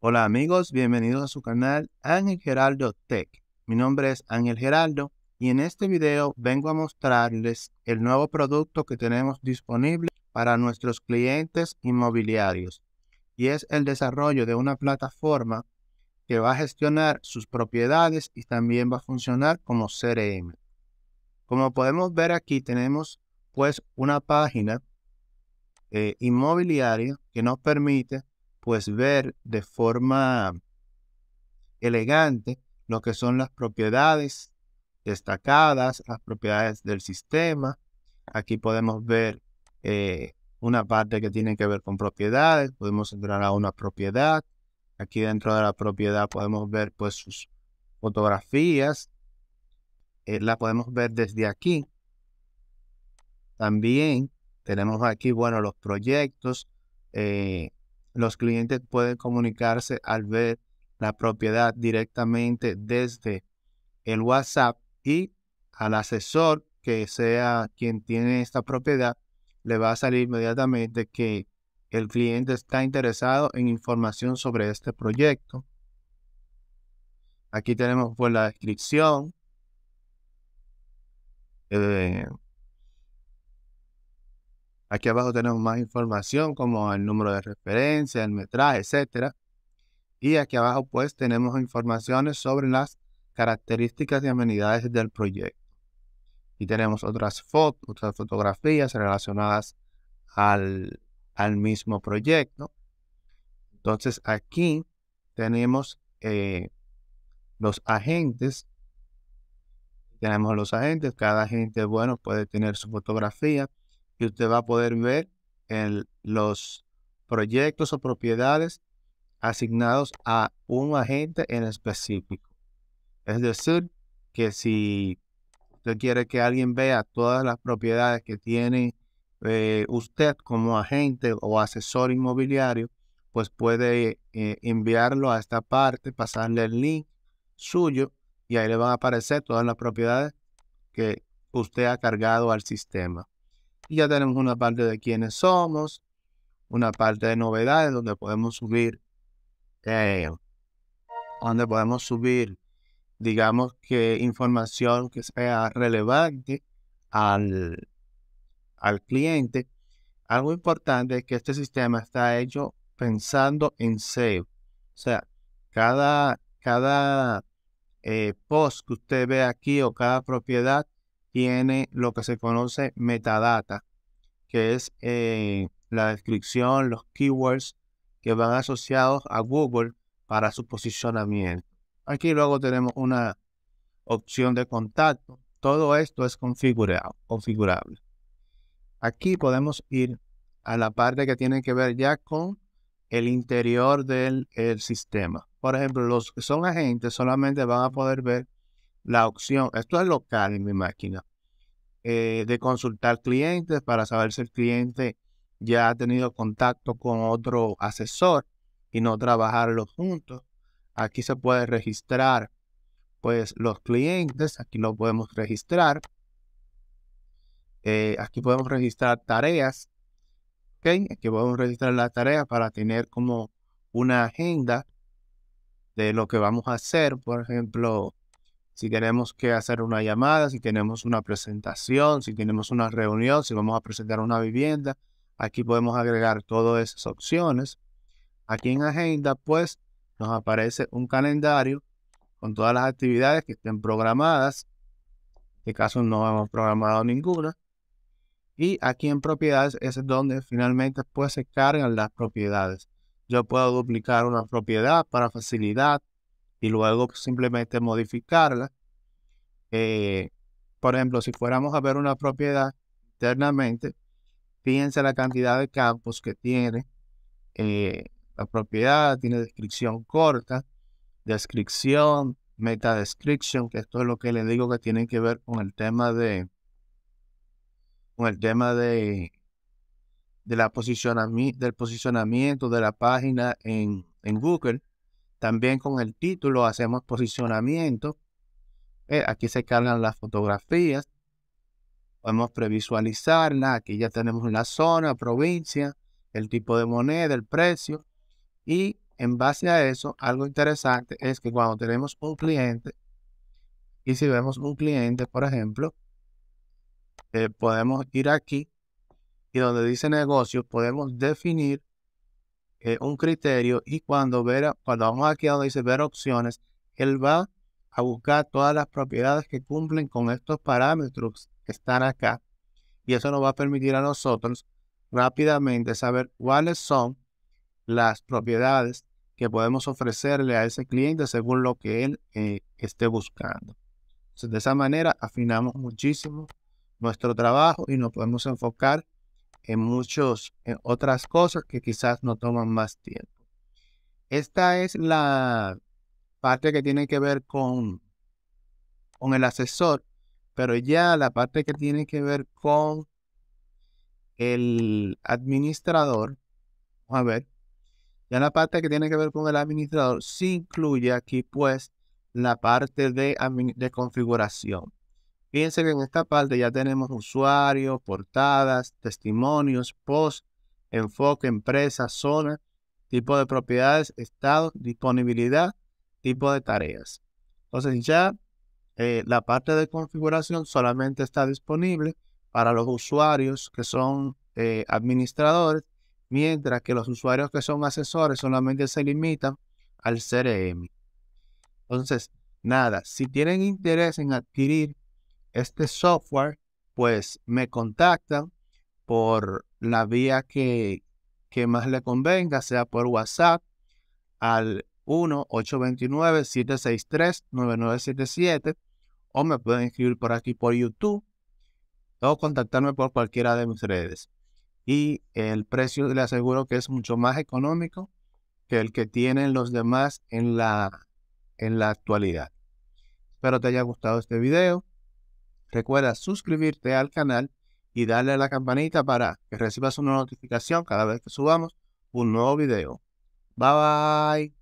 Hola amigos, bienvenidos a su canal Ángel Geraldo Tech. Mi nombre es Ángel Geraldo y en este video vengo a mostrarles el nuevo producto que tenemos disponible para nuestros clientes inmobiliarios y es el desarrollo de una plataforma que va a gestionar sus propiedades y también va a funcionar como CRM. Como podemos ver aquí tenemos pues una página eh, inmobiliaria que nos permite pues ver de forma elegante lo que son las propiedades destacadas, las propiedades del sistema. Aquí podemos ver eh, una parte que tiene que ver con propiedades, podemos entrar a una propiedad. Aquí dentro de la propiedad podemos ver pues sus fotografías, eh, la podemos ver desde aquí. También tenemos aquí, bueno, los proyectos, eh, los clientes pueden comunicarse al ver la propiedad directamente desde el WhatsApp y al asesor que sea quien tiene esta propiedad, le va a salir inmediatamente que el cliente está interesado en información sobre este proyecto. Aquí tenemos pues la descripción. Eh, Aquí abajo tenemos más información como el número de referencia, el metraje, etc. Y aquí abajo pues tenemos informaciones sobre las características y amenidades del proyecto. Y tenemos otras fotos, otras fotografías relacionadas al, mismo proyecto. Entonces aquí tenemos eh, los agentes. Tenemos los agentes. Cada agente, bueno, puede tener su fotografía y usted va a poder ver en los proyectos o propiedades asignados a un agente en específico. Es decir, que si usted quiere que alguien vea todas las propiedades que tiene eh, usted como agente o asesor inmobiliario, pues puede eh, enviarlo a esta parte, pasarle el link suyo y ahí le van a aparecer todas las propiedades que usted ha cargado al sistema. Y ya tenemos una parte de quiénes somos, una parte de novedades donde podemos subir, eh, donde podemos subir, digamos que información que sea relevante al, al cliente. Algo importante es que este sistema está hecho pensando en SEO. O sea, cada, cada eh, post que usted ve aquí o cada propiedad tiene lo que se conoce metadata, que es eh, la descripción, los keywords que van asociados a Google para su posicionamiento. Aquí luego tenemos una opción de contacto. Todo esto es configurado, configurable. Aquí podemos ir a la parte que tiene que ver ya con el interior del sistema. Por ejemplo, los que son agentes solamente van a poder ver la opción, esto es local en mi máquina, eh, de consultar clientes para saber si el cliente ya ha tenido contacto con otro asesor y no trabajarlo juntos. Aquí se puede registrar pues los clientes, aquí lo podemos registrar. Eh, aquí podemos registrar tareas, ¿okay? Aquí podemos registrar las tareas para tener como una agenda de lo que vamos a hacer, por ejemplo, si tenemos que hacer una llamada, si tenemos una presentación, si tenemos una reunión, si vamos a presentar una vivienda. Aquí podemos agregar todas esas opciones. Aquí en Agenda, pues, nos aparece un calendario con todas las actividades que estén programadas. En este caso no hemos programado ninguna. Y aquí en propiedades es donde finalmente pues, se cargan las propiedades. Yo puedo duplicar una propiedad para facilidad y luego simplemente modificarla. Eh, por ejemplo, si fuéramos a ver una propiedad internamente, piensa la cantidad de campos que tiene. Eh, la propiedad tiene descripción corta, descripción, meta description, que esto es lo que le digo que tiene que ver con el tema de con el tema de, de la posicionami del posicionamiento de la página en Google. También con el título hacemos posicionamiento. Eh, aquí se cargan las fotografías. Podemos previsualizarla. Aquí ya tenemos la zona, provincia, el tipo de moneda, el precio. Y en base a eso, algo interesante es que cuando tenemos un cliente, y si vemos un cliente, por ejemplo, eh, podemos ir aquí y donde dice negocio, podemos definir eh, un criterio y cuando, ver, cuando vamos aquí a donde dice ver opciones, él va a buscar todas las propiedades que cumplen con estos parámetros que están acá. Y eso nos va a permitir a nosotros rápidamente saber cuáles son las propiedades que podemos ofrecerle a ese cliente según lo que él eh, esté buscando. Entonces, de esa manera afinamos muchísimo nuestro trabajo y nos podemos enfocar en muchas otras cosas que quizás no toman más tiempo. Esta es la parte que tiene que ver con, con el asesor, pero ya la parte que tiene que ver con el administrador, vamos a ver, ya la parte que tiene que ver con el administrador, sí incluye aquí pues la parte de, de configuración. Fíjense que en esta parte ya tenemos usuarios, portadas, testimonios, post, enfoque, empresa, zona, tipo de propiedades, estado, disponibilidad, tipo de tareas. Entonces ya eh, la parte de configuración solamente está disponible para los usuarios que son eh, administradores, mientras que los usuarios que son asesores solamente se limitan al CRM. Entonces, nada, si tienen interés en adquirir este software, pues me contactan por la vía que, más le convenga, sea por WhatsApp al 1-829-763-9977 o me pueden escribir por aquí por YouTube o contactarme por cualquiera de mis redes. Y el precio le aseguro que es mucho más económico que el que tienen los demás en la, en la actualidad. Espero te haya gustado este video. Recuerda suscribirte al canal y darle a la campanita para que recibas una notificación cada vez que subamos un nuevo video. Bye bye.